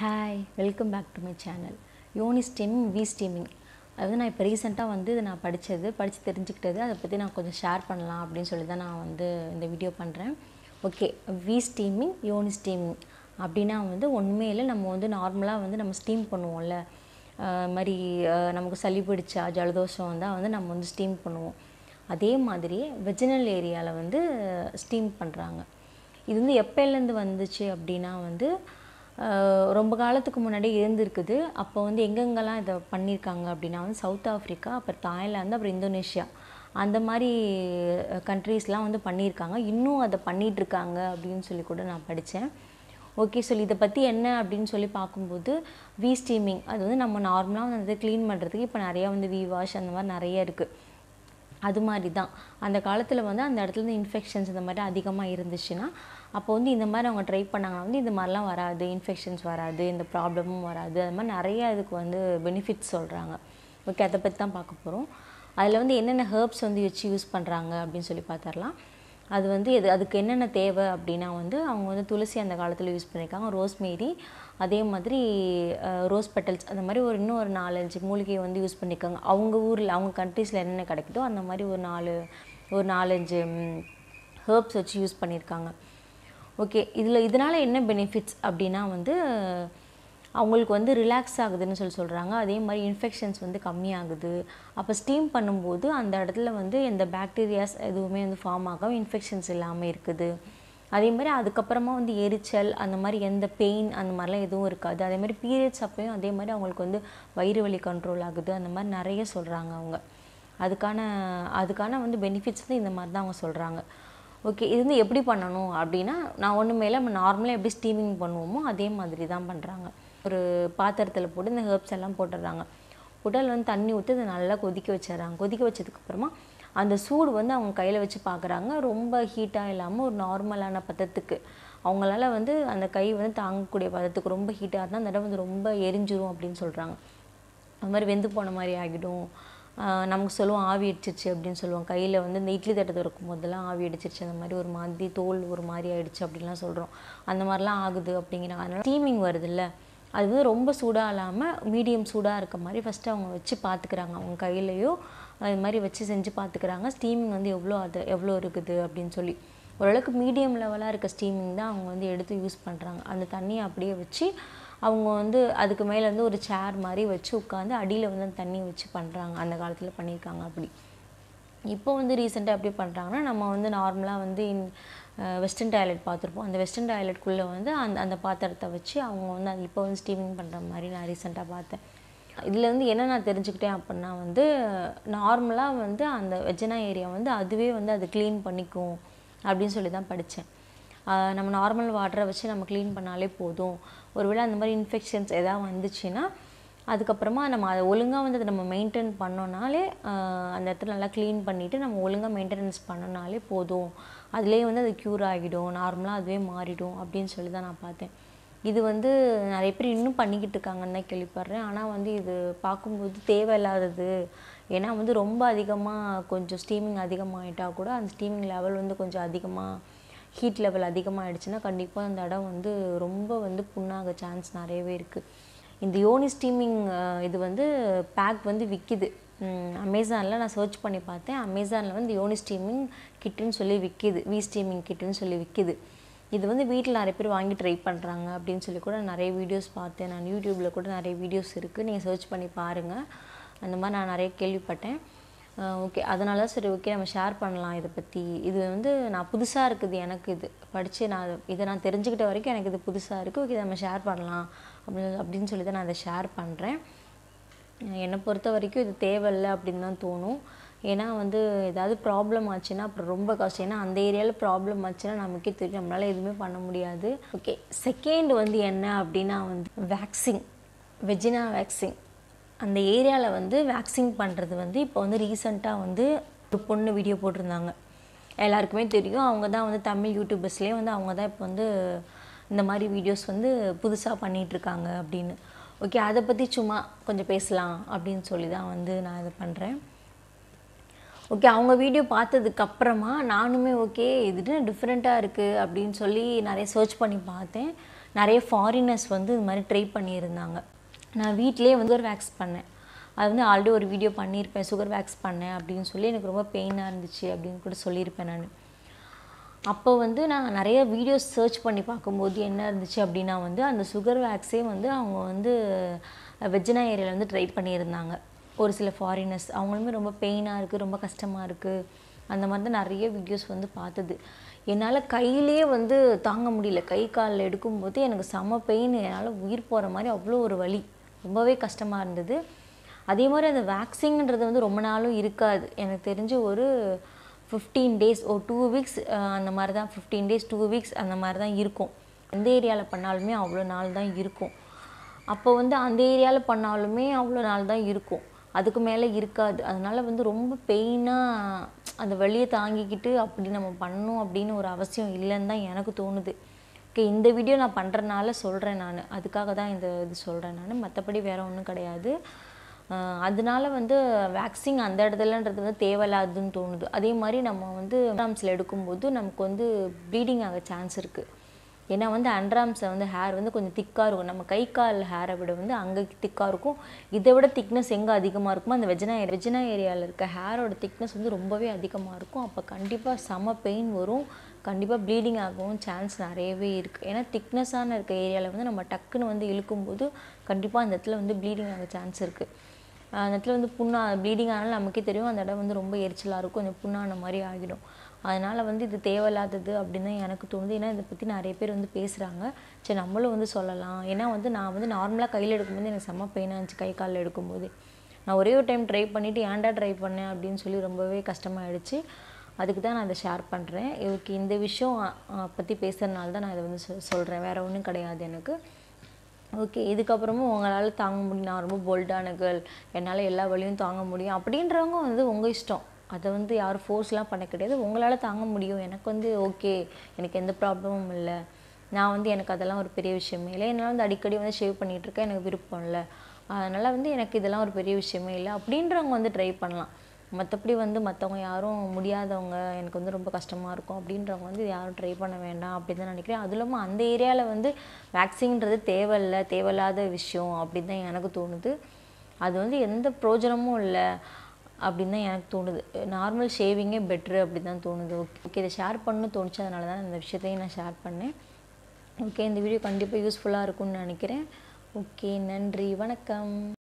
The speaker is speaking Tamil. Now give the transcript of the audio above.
hi welcome back to my channel யோனி ஸ்டீமிங் வி ஸ்டீமிங் அது நான் இப்போ ரீசெண்டாக வந்து இது நான் படித்தது படித்து தெரிஞ்சுக்கிட்டது அதை பற்றி நான் கொஞ்சம் ஷேர் பண்ணலாம் அப்படின்னு சொல்லி தான் நான் வந்து இந்த வீடியோ பண்ணுறேன் ஓகே வி ஸ்டீமிங் யோனி ஸ்டீமிங் அப்படின்னா வந்து உண்மையில் நம்ம வந்து நார்மலாக வந்து நம்ம ஸ்டீம் பண்ணுவோம்ல மாதிரி நமக்கு சளி பிடிச்சா ஜலதோஷம் வந்தால் வந்து நம்ம வந்து ஸ்டீம் பண்ணுவோம் அதே மாதிரி வெஜினல் ஏரியாவில் வந்து ஸ்டீம் பண்ணுறாங்க இது வந்து எப்போலேருந்து வந்துச்சு அப்படின்னா வந்து ரொம்ப காலத்துக்கு முன்னாடி இருந்திருக்குது அப்போ வந்து எங்கெங்கெல்லாம் இதை பண்ணியிருக்காங்க அப்படின்னா வந்து சவுத் ஆஃப்ரிக்கா அப்புறம் தாய்லாந்து அப்புறம் இந்தோனேஷியா அந்த மாதிரி கண்ட்ரீஸ்லாம் வந்து பண்ணியிருக்காங்க இன்னும் அதை பண்ணிகிட்ருக்காங்க அப்படின்னு சொல்லி கூட நான் படித்தேன் ஓகே சொல்லி இதை பற்றி என்ன அப்படின்னு சொல்லி பார்க்கும்போது வி ஸ்டீமிங் அது வந்து நம்ம நார்மலாக வந்து க்ளீன் பண்ணுறதுக்கு இப்போ நிறையா வந்து வி வாஷ் அந்த மாதிரி நிறைய இருக்குது அது மாதிரி தான் அந்த காலத்தில் வந்து அந்த இடத்துல இன்ஃபெக்ஷன்ஸ் இந்த மாதிரி அதிகமாக இருந்துச்சுன்னா அப்போ வந்து இந்த மாதிரி அவங்க ட்ரை பண்ணாங்கன்னா வந்து இந்த மாதிரிலாம் வராது இன்ஃபெக்ஷன்ஸ் வராது இந்த ப்ராப்ளமும் வராது அது மாதிரி நிறைய இதுக்கு வந்து பெனிஃபிட்ஸ் சொல்கிறாங்க ஓகே அதை பற்றி தான் பார்க்க போகிறோம் அதில் வந்து என்னென்ன ஹேர்ப்ஸ் வந்து வச்சு யூஸ் பண்ணுறாங்க அப்படின்னு சொல்லி பார்த்துடலாம் அது வந்து எது அதுக்கு என்னென்ன தேவை அப்படின்னா வந்து அவங்க வந்து துளசி அந்த காலத்தில் யூஸ் பண்ணியிருக்காங்க ரோஸ்மேரி அதே மாதிரி ரோஸ் பெட்டல்ஸ் அந்த மாதிரி ஒரு இன்னும் ஒரு நாலஞ்சு மூலிகையை வந்து யூஸ் பண்ணியிருக்காங்க அவங்க ஊரில் அவங்க கண்ட்ரீஸில் என்னென்ன கிடைக்குதோ அந்த மாதிரி ஒரு நாலு ஒரு நாலஞ்சு ஹேர்ப்ஸ் வச்சு யூஸ் பண்ணியிருக்காங்க ஓகே இதில் இதனால் என்ன பெனிஃபிட்ஸ் அப்படின்னா வந்து அவங்களுக்கு வந்து ரிலாக்ஸ் ஆகுதுன்னு சொல்லி சொல்கிறாங்க அதே மாதிரி இன்ஃபெக்ஷன்ஸ் வந்து கம்மியாகுது அப்போ ஸ்டீம் பண்ணும்போது அந்த இடத்துல வந்து எந்த பேக்டீரியாஸ் எதுவுமே வந்து ஃபார்ம் ஆகும் இன்ஃபெக்ஷன்ஸ் இல்லாமல் இருக்குது அதே மாதிரி அதுக்கப்புறமா வந்து எரிச்சல் அந்த மாதிரி எந்த பெயின் அந்த மாதிரிலாம் எதுவும் இருக்காது அதே மாதிரி பீரியட்ஸ் அப்போயும் அதே மாதிரி அவங்களுக்கு வந்து வயிறு வலி கண்ட்ரோல் ஆகுது அந்த மாதிரி நிறைய சொல்கிறாங்க அவங்க அதுக்கான அதுக்கான வந்து பெனிஃபிட்ஸ் வந்து இந்த மாதிரி தான் அவங்க சொல்கிறாங்க ஓகே இது வந்து எப்படி பண்ணணும் அப்படின்னா நான் ஒன்று மேலே நம்ம நார்மலாக எப்படி ஸ்டீமிங் பண்ணுவோமோ அதே மாதிரி தான் பண்ணுறாங்க ஒரு பாத்திரத்தில் போட்டு இந்த ஹெர்ப்ஸ் எல்லாம் போட்டுடுறாங்க உடல் வந்து தண்ணி ஊற்றி அதை நல்லா கொதிக்க வச்சிடுறாங்க கொதிக்க வச்சதுக்கப்புறமா அந்த சூடு வந்து அவங்க கையில் வச்சு பார்க்குறாங்க ரொம்ப ஹீட்டாக இல்லாமல் ஒரு நார்மலான பதத்துக்கு அவங்களால வந்து அந்த கை வந்து தாங்கக்கூடிய பதத்துக்கு ரொம்ப ஹீட்டாக இருந்தால் அந்த இடம் வந்து ரொம்ப எரிஞ்சிரும் அப்படின்னு சொல்கிறாங்க அது மாதிரி வெந்து போன மாதிரி ஆகிடும் நமக்கு சொல்லுவோம் ஆவி அடிச்சிச்சு அப்படின்னு சொல்லுவோம் கையில் வந்து இந்த இட்லி தட்டை திறக்கும் போதெல்லாம் ஆவி அடிச்சிருச்சு அந்த மாதிரி ஒரு மாதிரி தோல் ஒரு மாதிரி ஆயிடுச்சு அப்படின்லாம் சொல்கிறோம் அந்த மாதிரிலாம் ஆகுது அப்படிங்கிறாங்க அதனால் ஸ்டீமிங் வருதுல்ல அது வந்து ரொம்ப சூடாக இல்லாமல் மீடியம் சூடாக இருக்க மாதிரி ஃபஸ்ட்டு அவங்க வச்சு பார்த்துக்கிறாங்க அவங்க கையிலையோ அது மாதிரி வச்சு செஞ்சு பார்த்துக்கிறாங்க ஸ்டீமிங் வந்து எவ்வளோ அது எவ்வளோ இருக்குது அப்படின்னு சொல்லி ஓரளவுக்கு மீடியம் லெவலாக இருக்க ஸ்டீமிங் தான் அவங்க வந்து எடுத்து யூஸ் பண்ணுறாங்க அந்த தண்ணியை அப்படியே வச்சு அவங்க வந்து அதுக்கு மேலே வந்து ஒரு சேர் மாதிரி வச்சு உட்காந்து அடியில் வந்து அந்த தண்ணி வச்சு பண்ணுறாங்க அந்த காலத்தில் பண்ணியிருக்காங்க அப்படி இப்போ வந்து ரீசெண்டாக எப்படி பண்ணுறாங்கன்னா நம்ம வந்து நார்மலாக வந்து இன் வெஸ்டர்ன் டாய்லெட் பார்த்துருப்போம் அந்த வெஸ்டர்ன் டாய்லெட்குள்ளே வந்து அந்த அந்த பாத்திரத்தை வச்சு அவங்க வந்து அது இப்போ வந்து ஸ்டீமிங் பண்ணுற மாதிரி நான் ரீசெண்டாக பார்த்தேன் இதில் வந்து என்ன நான் தெரிஞ்சுக்கிட்டேன் அப்படின்னா வந்து நார்மலாக வந்து அந்த வெஜனா ஏரியா வந்து அதுவே வந்து அது க்ளீன் பண்ணிக்கும் அப்படின்னு சொல்லி தான் படித்தேன் நம்ம நார்மல் வாட்டரை வச்சு நம்ம க்ளீன் பண்ணாலே போதும் ஒருவேளை அந்த மாதிரி இன்ஃபெக்ஷன்ஸ் எதாவது வந்துச்சுன்னா அதுக்கப்புறமா நம்ம அதை ஒழுங்காக வந்து அதை நம்ம மெயின்டைன் பண்ணோன்னாலே அந்த இடத்துல நல்லா க்ளீன் பண்ணிவிட்டு நம்ம ஒழுங்காக மெயின்டெனன்ஸ் பண்ணோன்னாலே போதும் அதுலேயே வந்து அது க்யூர் ஆகிடும் நார்மலாக அதுவே மாறிடும் அப்படின்னு சொல்லி தான் நான் பார்த்தேன் இது வந்து நிறைய பேர் இன்னும் பண்ணிக்கிட்டு இருக்காங்கன்னு தான் கேள்விப்படுறேன் ஆனால் வந்து இது பார்க்கும்போது தேவையில்லாதது ஏன்னா வந்து ரொம்ப அதிகமாக கொஞ்சம் ஸ்டீமிங் அதிகமாகிட்டால் கூட அந்த ஸ்டீமிங் லெவல் வந்து கொஞ்சம் அதிகமாக ஹீட் லெவல் அதிகமாகிடுச்சுன்னா கண்டிப்பாக அந்த இடம் வந்து ரொம்ப வந்து புண்ணாக சான்ஸ் நிறையவே இருக்குது இந்த யோனி ஸ்டீமிங் இது வந்து பேக் வந்து விற்கிது அமேசானில் நான் சர்ச் பண்ணி பார்த்தேன் அமேசானில் வந்து யோனி ஸ்டீமிங் கிட்டுன்னு சொல்லி விற்கிது வி ஸ்டீமிங் கிட்டுன்னு சொல்லி விற்கிது இது வந்து வீட்டில் நிறைய பேர் வாங்கி ட்ரை பண்ணுறாங்க அப்படின்னு சொல்லி கூட நிறைய வீடியோஸ் பார்த்தேன் நான் யூடியூப்பில் கூட நிறைய வீடியோஸ் இருக்குது நீங்கள் சர்ச் பண்ணி பாருங்கள் அந்த மாதிரி நான் நிறைய கேள்விப்பட்டேன் ஓகே அதனால சரி ஓகே நம்ம ஷேர் பண்ணலாம் இதை பற்றி இது வந்து நான் புதுசாக இருக்குது எனக்கு இது படித்து நான் இதை நான் தெரிஞ்சுக்கிட்ட வரைக்கும் எனக்கு இது புதுசாக இருக்குது ஓகே நம்ம ஷேர் பண்ணலாம் அப்படின்னு அப்படின்னு சொல்லி தான் நான் அதை ஷேர் பண்ணுறேன் என்னை பொறுத்த வரைக்கும் இது தேவையில்லை அப்படின்னு தான் தோணும் ஏன்னா வந்து ஏதாவது ப்ராப்ளம் ஆச்சுன்னா அப்புறம் ரொம்ப கஷ்டம் ஏன்னா அந்த ஏரியாவில் ப்ராப்ளம் ஆச்சுன்னா நமக்கே தெரியும் நம்மளால் எதுவுமே பண்ண முடியாது ஓகே செகண்ட் வந்து என்ன அப்படின்னா வந்து வேக்சின் வெஜினா வேக்சின் அந்த ஏரியாவில் வந்து வேக்சிங் பண்ணுறது வந்து இப்போ வந்து ரீசெண்டாக வந்து ஒரு பொண்ணு வீடியோ போட்டிருந்தாங்க எல்லாருக்குமே தெரியும் அவங்க தான் வந்து தமிழ் யூடியூபர்ஸ்லேயே வந்து அவங்க தான் இப்போ வந்து இந்த மாதிரி வீடியோஸ் வந்து புதுசாக பண்ணிகிட்ருக்காங்க அப்படின்னு ஓகே அதை பற்றி சும்மா கொஞ்சம் பேசலாம் அப்படின்னு சொல்லி தான் வந்து நான் இது பண்ணுறேன் ஓகே அவங்க வீடியோ பார்த்ததுக்கப்புறமா நானுமே ஓகே இது டிஃப்ரெண்ட்டாக இருக்குது அப்படின்னு சொல்லி நிறைய சர்ச் பண்ணி பார்த்தேன் நிறைய ஃபாரினர்ஸ் வந்து இது மாதிரி ட்ரை பண்ணியிருந்தாங்க நான் வீட்டிலே வந்து ஒரு வேக்ஸ் பண்ணேன் அது வந்து ஆல்ரெடி ஒரு வீடியோ பண்ணியிருப்பேன் சுகர் வேக்ஸ் பண்ணேன் அப்படின்னு சொல்லி எனக்கு ரொம்ப பெயினாக இருந்துச்சு அப்படின்னு கூட சொல்லியிருப்பேன் நான் அப்போ வந்து நான் நிறைய வீடியோஸ் சர்ச் பண்ணி பார்க்கும்போது என்ன இருந்துச்சு அப்படின்னா வந்து அந்த சுகர் வேக்ஸே வந்து அவங்க வந்து வெஜ்ஜனா ஏரியாவில் வந்து ட்ரை பண்ணியிருந்தாங்க ஒரு சில ஃபாரினர்ஸ் அவங்களுமே ரொம்ப பெயினாக இருக்குது ரொம்ப கஷ்டமாக இருக்குது அந்த மாதிரி தான் நிறைய வீடியோஸ் வந்து பார்த்தது என்னால் கையிலே வந்து தாங்க முடியல கை காலில் எடுக்கும்போது எனக்கு செம பெயின் என்னால் உயிர் போகிற மாதிரி அவ்வளோ ஒரு வழி ரொம்பவே கஷ்டமாக இருந்தது அதே மாதிரி அந்த வேக்சிங்கிறது வந்து ரொம்ப நாளும் இருக்காது எனக்கு தெரிஞ்சு ஒரு ஃபிஃப்டீன் டேஸ் ஓ டூ வீக்ஸ் அந்த மாதிரி தான் ஃபிஃப்டீன் டேஸ் டூ வீக்ஸ் அந்த மாதிரி தான் இருக்கும் எந்த ஏரியாவில் பண்ணாலுமே அவ்வளோ நாள் தான் இருக்கும் அப்போ வந்து அந்த ஏரியாவில் பண்ணாலுமே அவ்வளோ நாள் தான் இருக்கும் அதுக்கு மேலே இருக்காது அதனால் வந்து ரொம்ப பெயினாக அந்த வழியை தாங்கிக்கிட்டு அப்படி நம்ம பண்ணணும் அப்படின்னு ஒரு அவசியம் இல்லைன்னு தான் எனக்கு தோணுது ஓகே இந்த வீடியோ நான் பண்ணுறதுனால சொல்கிறேன் நான் அதுக்காக தான் இந்த இது சொல்கிறேன் நான் மற்றபடி வேறு ஒன்றும் கிடையாது அதனால வந்து வேக்சின் அந்த இடத்துலன்றது வந்து தேவையில்லாதுன்னு தோணுது அதே மாதிரி நம்ம வந்து எக்ஸாம்ஸில் எடுக்கும்போது நமக்கு வந்து ப்ளீடிங் ஆக சான்ஸ் இருக்குது ஏன்னா வந்து அண்ட்ராம்ஸை வந்து ஹேர் வந்து கொஞ்சம் திக்காக இருக்கும் நம்ம கை கால் ஹேரை விட வந்து அங்கே திக்காக இருக்கும் இதை விட திக்னஸ் எங்கே அதிகமாக இருக்குமோ அந்த வெஜினா வெஜினா ஏரியாவில் இருக்க ஹேரோட திக்னஸ் வந்து ரொம்பவே அதிகமாக இருக்கும் அப்போ கண்டிப்பாக செம பெயின் வரும் கண்டிப்பாக ப்ளீடிங் ஆகவும் சான்ஸ் நிறையவே இருக்குது ஏன்னா திக்னஸான இருக்க ஏரியாவில் வந்து நம்ம டக்குன்னு வந்து இழுக்கும்போது கண்டிப்பாக அந்த இடத்துல வந்து ப்ளீடிங் ஆக சான்ஸ் இருக்குது அந்த இடத்துல வந்து புண்ணா ப்ளீடிங் ஆனாலும் நமக்கே தெரியும் அந்த இடம் வந்து ரொம்ப எரிச்சலாக இருக்கும் கொஞ்சம் புண்ணான மாதிரி ஆகிடும் அதனால் வந்து இது தேவையில்லாதது அப்படின்னு தான் எனக்கு தோணுது ஏன்னா இதை பற்றி நிறைய பேர் வந்து பேசுகிறாங்க சரி நம்மளும் வந்து சொல்லலாம் ஏன்னா வந்து நான் வந்து நார்மலாக கையில் எடுக்கும்போது எனக்கு செம்ம பெயினாக இருந்துச்சு கை காலில் எடுக்கும்போது நான் ஒரே ஒரு டைம் ட்ரை பண்ணிவிட்டு ஏன்டா ட்ரை பண்ணேன் அப்படின்னு சொல்லி ரொம்பவே கஷ்டமாயிடுச்சு அதுக்கு தான் நான் அதை ஷேர் பண்ணுறேன் இவருக்கு இந்த விஷயம் பற்றி பேசுகிறதுனால தான் நான் இதை வந்து சொ சொல்கிறேன் வேறு ஒன்றும் கிடையாது எனக்கு ஓகே இதுக்கப்புறமும் உங்களால் தாங்க முடியும் நான் ரொம்ப போல்டானுகள் என்னால் எல்லா வழியும் தாங்க முடியும் அப்படின்றவங்க வந்து உங்கள் இஷ்டம் அதை வந்து யாரும் ஃபோர்ஸ்லாம் பண்ண கிடையாது உங்களால் தாங்க முடியும் எனக்கு வந்து ஓகே எனக்கு எந்த ப்ராப்ளமும் இல்லை நான் வந்து எனக்கு அதெல்லாம் ஒரு பெரிய விஷயமே இல்லை என்னால் வந்து அடிக்கடி வந்து ஷேவ் பண்ணிகிட்ருக்கேன் எனக்கு விருப்பம் இல்லை அதனால் வந்து எனக்கு இதெல்லாம் ஒரு பெரிய விஷயமே இல்லை அப்படின்றவங்க வந்து ட்ரை பண்ணலாம் மற்றபடி வந்து மற்றவங்க யாரும் முடியாதவங்க எனக்கு வந்து ரொம்ப கஷ்டமாக இருக்கும் அப்படின்றவங்க வந்து யாரும் ட்ரை பண்ண வேண்டாம் அப்படின்னு தான் நினைக்கிறேன் அது இல்லாமல் அந்த ஏரியாவில் வந்து வேக்சின்றது தேவையில்லை தேவையில்லாத விஷயம் அப்படின்னு தான் எனக்கு தோணுது அது வந்து எந்த பிரயோஜனமும் இல்லை அப்படின்னு தான் எனக்கு தோணுது நார்மல் ஷேவிங்கே பெட்ரு அப்படி தான் தோணுது ஓகே ஓகே இதை ஷேர் பண்ணணும்னு தோணுச்சதுனால தான் இந்த விஷயத்தையும் நான் ஷேர் பண்ணேன் ஓகே இந்த வீடியோ கண்டிப்பாக யூஸ்ஃபுல்லாக இருக்கும்னு நினைக்கிறேன் ஓகே நன்றி வணக்கம்